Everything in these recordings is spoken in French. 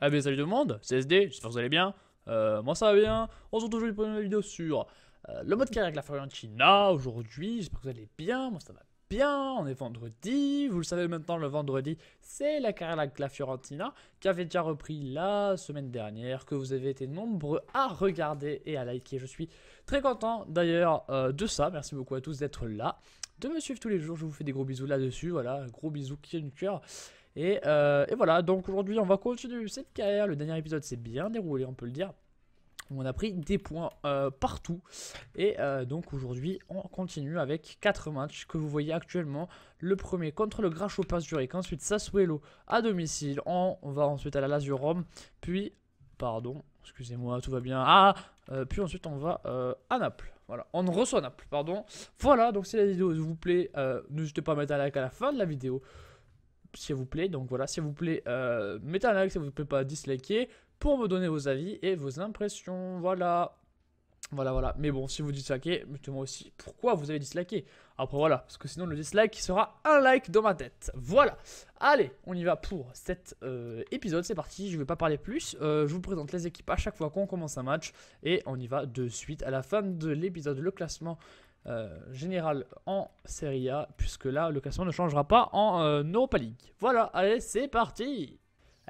tout le monde, c'est SD, j'espère que vous allez bien. Euh, moi ça va bien. On se retrouve aujourd'hui pour une vidéo sur euh, le mode carrière avec la Fiorentina aujourd'hui. J'espère que vous allez bien. Moi ça va bien. On est vendredi. Vous le savez maintenant, le vendredi, c'est la carrière avec la Fiorentina qui avait déjà repris la semaine dernière, que vous avez été nombreux à regarder et à liker. Je suis très content d'ailleurs euh, de ça. Merci beaucoup à tous d'être là. De me suivre tous les jours, je vous fais des gros bisous là-dessus. Voilà, gros bisous qui est du cœur. Euh, et, voilà, donc aujourd'hui on va continuer cette carrière. Le dernier épisode s'est bien déroulé, on peut le dire. On a pris des points euh, partout. Et euh, donc aujourd'hui, on continue avec 4 matchs que vous voyez actuellement. Le premier contre le Grasshopper Zurich, ensuite Sassuelo à domicile. On, va ensuite à la Lazio Rome, puis, pardon, excusez-moi, tout va bien. Ah, puis ensuite on va à Naples. Voilà, on reçoit Naples, pardon. Voilà, donc si la vidéo vous plaît, n'hésitez pas à mettre un like à la fin de la vidéo s'il vous plaît. Donc voilà, s'il vous plaît, euh, mettez un like, si vous plaît pas, dislikez pour me donner vos avis et vos impressions. Voilà. Voilà, voilà. Mais bon, si vous dislikez, mettez-moi aussi pourquoi vous avez disliké. Après, voilà, parce que sinon le dislike sera un like dans ma tête. Voilà. Allez, on y va pour cet euh, épisode. C'est parti, je ne vais pas parler plus. Euh, je vous présente les équipes à chaque fois qu'on commence un match. Et on y va de suite. À la fin de l'épisode, le classement euh, général en Serie A. Puisque là, le classement ne changera pas en Europa League. Voilà, allez, c'est parti.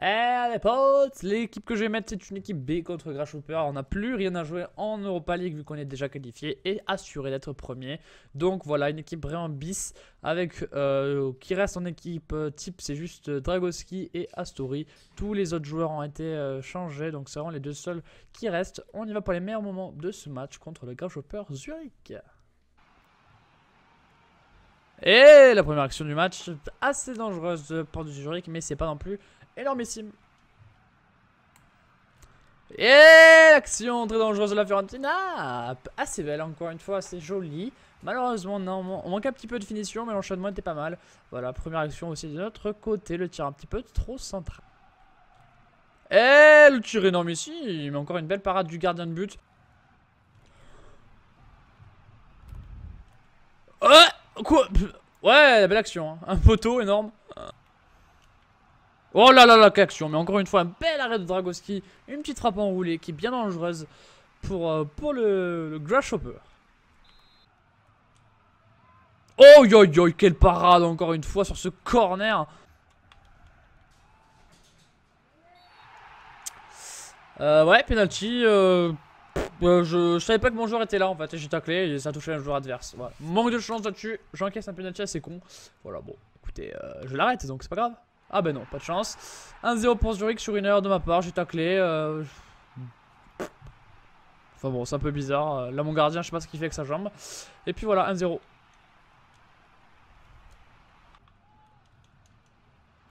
Eh les potes, l'équipe que je vais mettre c'est une équipe B contre Grasshopper. On n'a plus rien à jouer en Europa League vu qu'on est déjà qualifié et assuré d'être premier. Donc voilà, une équipe vraiment bis avec euh, qui reste en équipe euh, type, c'est juste euh, Dragoski et Astori. Tous les autres joueurs ont été changés, donc c'est vraiment les deux seuls qui restent. On y va pour les meilleurs moments de ce match contre le Grasshopper Zurich. Et la première action du match, assez dangereuse pour du Zurich, mais c'est pas non plus énormissime. Et action très dangereuse de la Fiorentina Assez belle encore une fois, assez jolie. Malheureusement, non, on manque un petit peu de finition, mais l'enchaînement était pas mal. Voilà, première action aussi de notre côté, le tir un petit peu trop central. Et le tir Mais encore une belle parade du gardien de but. Quoi Ouais, belle action, hein. un poteau énorme. Oh là là la quelle Mais encore une fois, un bel arrêt de Dragoski. Une petite frappe enroulée qui est bien dangereuse pour, euh, le, Grasshopper. Oh yo yo, quelle parade encore une fois sur ce corner. Euh, ouais, penalty. Euh, je, savais pas que mon joueur était là en fait. J'ai taclé et ça a touché un joueur adverse. Manque de chance là-dessus. J'encaisse un penalty assez con. Voilà, bon, écoutez, je l'arrête donc c'est pas grave. Ah ben non, pas de chance. 1-0 pour Zurich sur une heure de ma part, j'ai taclé. Euh, enfin bon, c'est un peu bizarre. Euh, là, mon gardien, je sais pas ce qu'il fait avec sa jambe. Et puis voilà, 1-0.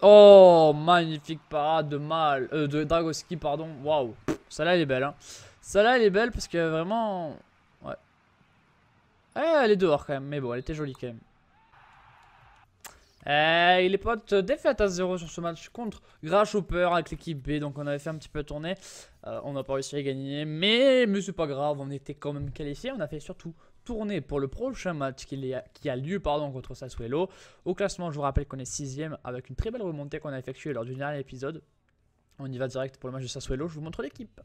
Oh, magnifique parade de Mal, euh, de Dragoski, pardon. Waouh, celle-là, elle est belle. Hein. Celle-là, elle est belle parce que vraiment... Ouais. Eh, elle est dehors quand même, mais bon, elle était jolie quand même. Et euh, il est pote défaite à 0 sur ce match contre Grasshopper avec l'équipe B. Donc on avait fait un petit peu tourner. Euh, on n'a pas réussi à gagner. Mais, mais c'est pas grave, on était quand même qualifiés On a fait surtout tourner pour le prochain match qui, a, qui a lieu pardon, contre Sassuelo. Au classement, je vous rappelle qu'on est 6 avec une très belle remontée qu'on a effectuée lors du dernier épisode. On y va direct pour le match de Sassuelo. Je vous montre l'équipe.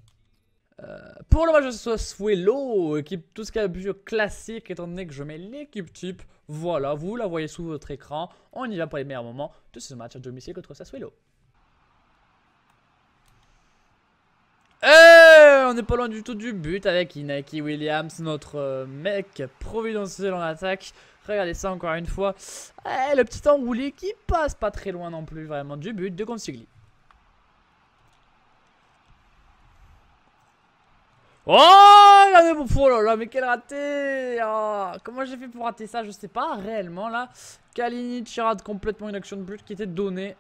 Euh, pour le match de Sassuolo, équipe tout ce qui a plus classique, étant donné que je mets l'équipe type, voilà, vous la voyez sous votre écran. On y va pour les meilleurs moments de ce match à domicile contre Sassuolo. Et eh, on n'est pas loin du tout du but avec Inaki Williams, notre euh, mec providentiel en attaque. Regardez ça encore une fois. Eh, le petit enroulé qui passe pas très loin non plus vraiment du but de Consigli. Oh là, a même oh là là, mais quel raté ah. Comment j'ai fait pour rater ça Je sais pas réellement là. Kalinic rate complètement une action de but qui était donnée.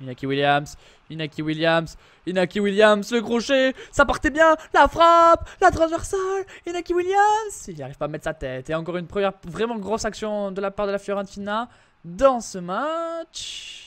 Inaki Williams, Inaki Williams, Inaki Williams, le crochet, ça partait bien, la frappe, la transversale, Inaki Williams, il arrive pas à mettre sa tête. Et encore une première vraiment grosse action de la part de la Fiorentina dans ce match.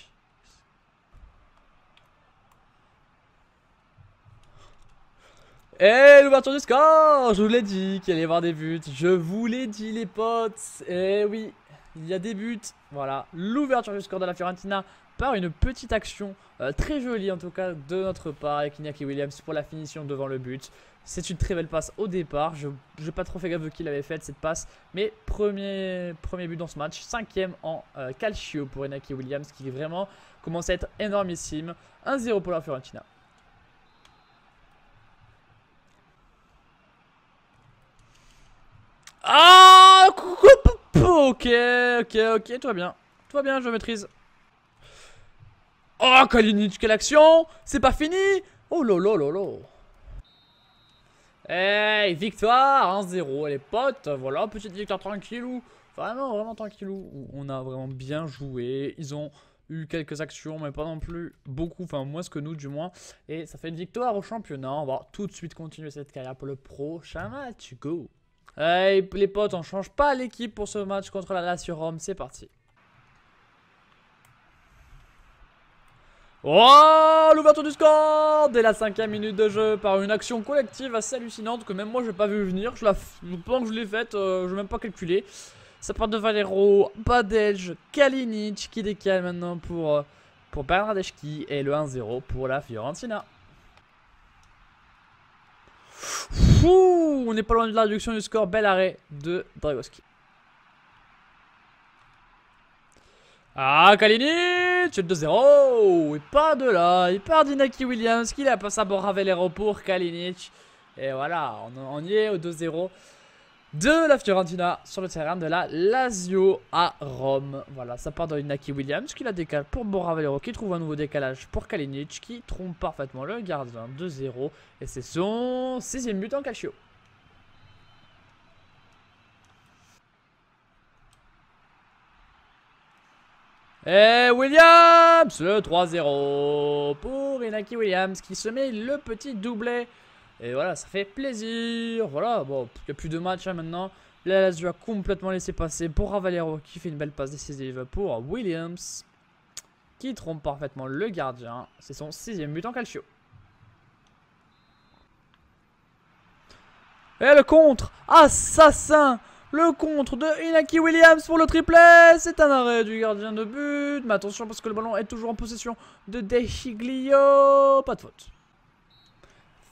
Et l'ouverture du score Je vous l'ai dit qu'il allait y avoir des buts. Je vous l'ai dit les potes. Et eh oui, il y a des buts. Voilà, l'ouverture du score de la Fiorentina par une petite action euh, très jolie en tout cas de notre part avec Iñaki Williams pour la finition devant le but. C'est une très belle passe au départ. Je n'ai pas trop fait gaffe de qui l'avait faite cette passe. Mais premier, premier but dans ce match. Cinquième en euh, calcio pour Inaki Williams qui vraiment commence à être énormissime. 1-0 pour la Fiorentina. Ah Ok, ok, ok, tout va bien. Tout va bien, je maîtrise. Oh, Kalinich, quelle action C'est pas fini Oh lolo lolo Hey, victoire 1-0, les potes Voilà, petite victoire ou Vraiment, vraiment tranquillou On a vraiment bien joué, ils ont eu quelques actions, mais pas non plus beaucoup, enfin moins que nous du moins. Et ça fait une victoire au championnat. On va tout de suite continuer cette carrière pour le prochain match. Go les potes, on change pas l'équipe pour ce match contre la Lazio Rome. C'est parti. Oh, l'ouverture du score Dès la cinquième minute de jeu, par une action collective assez hallucinante que même moi je j'ai pas vu venir. Je, la que je l'ai faite, euh, je n'ai même pas calculé Ça part de Valero, Badej, Kalinic qui décale maintenant pour, euh, pour et le 1-0 pour la Fiorentina on n'est pas loin de la réduction du score. Bel arrêt de Dragoski. Ah, Kalinic 2-0 Il part de là, il part d'Inaki Williams qui la passe à Boravelero pour Kalinic. Et voilà, on, on y est au 2-0 de la Fiorentina sur le terrain de la Lazio à Rome. Voilà, ça part dans Inaki Williams qui la décale pour Valero qui trouve un nouveau décalage pour Kalinic qui trompe parfaitement le gardien 2-0 et c'est son sixième but en calcio. Et Williams, le 3-0 pour Inaki Williams qui se met le petit doublet et voilà, ça fait plaisir. Voilà, bon, il n'y a plus de match hein, maintenant. La a complètement laissé passer pour Ravalero qui fait une belle passe décisive pour Williams. Qui trompe parfaitement le gardien. C'est son sixième but en calcio. Et le contre Assassin Le contre de Inaki Williams pour le triplet C'est un arrêt du gardien de but. Mais attention parce que le ballon est toujours en possession de Deshiglio. Pas de faute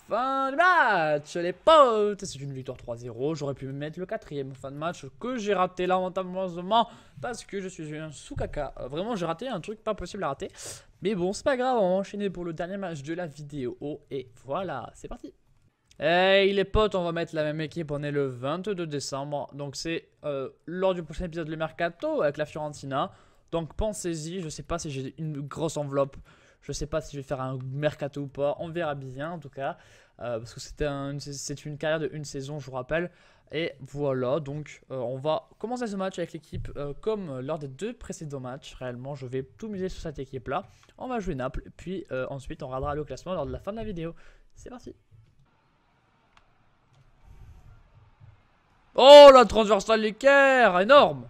fin de match, les potes C'est une victoire 3-0, j'aurais pu mettre le quatrième fin de match que j'ai raté lamentablement parce que je suis un sous-caca. Euh, vraiment, j'ai raté un truc pas possible à rater. Mais bon, c'est pas grave, on va enchaîner pour le dernier match de la vidéo et voilà, c'est parti Hey les potes, on va mettre la même équipe, on est le 22 décembre, donc c'est euh, lors du prochain épisode de Mercato avec la Fiorentina. Donc pensez-y, je sais pas si j'ai une grosse enveloppe, je ne sais pas si je vais faire un mercato ou pas. On verra bien en tout cas. Euh, parce que c'est une carrière de une saison, je vous rappelle. Et voilà, donc euh, on va commencer ce match avec l'équipe euh, comme lors des deux précédents matchs. Réellement, je vais tout miser sur cette équipe-là. On va jouer Naples, puis ensuite on regardera le classement lors de la fin de la vidéo. C'est parti Oh, la transversale l'équerre, Énorme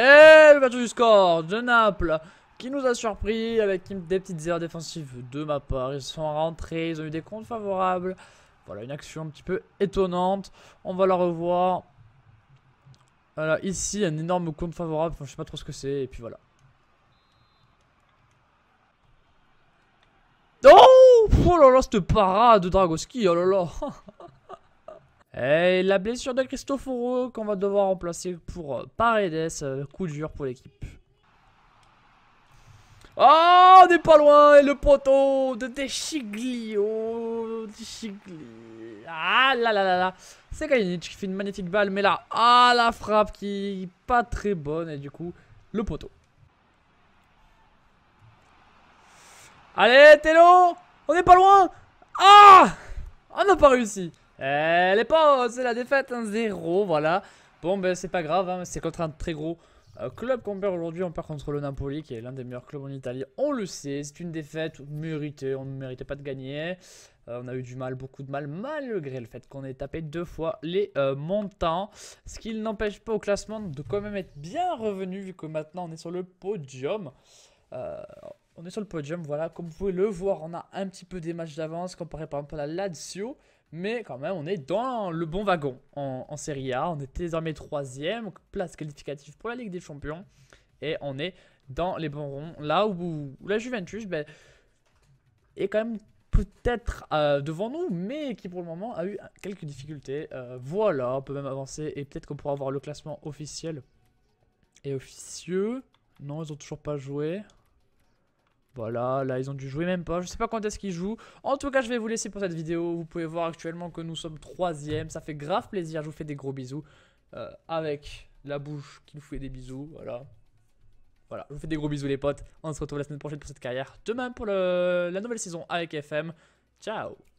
Et le match du score de Naples qui nous a surpris avec des petites erreurs défensives de ma part. Ils sont rentrés, ils ont eu des comptes favorables. Voilà, une action un petit peu étonnante. On va la revoir. Voilà, ici, un énorme compte favorable. je sais pas trop ce que c'est. Et puis voilà. Oh Oh là là, cette parade de Dragoski. Oh là là Et la blessure de Cristoforo qu'on va devoir remplacer pour euh, Paredes. Euh, coup dur pour l'équipe. oh, on n'est pas loin Et le poteau de Deschiglio Deschiglio Ah là là là là C'est Kalinic qui fait une magnifique balle, mais là, ah la frappe qui est pas très bonne, et du coup, le poteau. Allez, Tello On n'est pas loin Ah On n'a pas réussi euh, elle est pas C'est la défaite 1-0, voilà. Bon, ben c'est pas grave, hein, c'est contre un très gros euh, club qu'on perd aujourd'hui. On perd contre le Napoli, qui est l'un des meilleurs clubs en Italie. On le sait, c'est une défaite méritée. On ne méritait pas de gagner. Euh, on a eu du mal, beaucoup de mal, malgré le fait qu'on ait tapé deux fois les montants. Ce qui n'empêche pas au classement de quand même être bien revenu, vu que maintenant on est sur le podium. on est sur le podium, voilà. Comme vous pouvez le voir, on a un petit peu des matchs d'avance comparé par exemple à la Lazio. Mais quand même, on est dans le bon wagon en, série Serie A. On est désormais troisième, place qualificative pour la Ligue des Champions. Et on est dans les bons ronds. Là où, la Juventus ben, est quand même peut-être euh, devant nous, mais qui pour le moment a eu quelques difficultés. Euh, voilà, on peut même avancer. Et peut-être qu'on pourra avoir le classement officiel et officieux. Non, ils ont toujours pas joué. Voilà, là ils ont dû jouer même pas, je sais pas quand est-ce qu'ils jouent. En tout cas, je vais vous laisser pour cette vidéo. Vous pouvez voir actuellement que nous sommes troisième, ça fait grave plaisir. Je vous fais des gros bisous euh, avec la bouche qui nous fait des bisous. Voilà. Voilà, je vous fais des gros bisous les potes. On se retrouve la semaine prochaine pour cette carrière. Demain pour la nouvelle saison avec FM. Ciao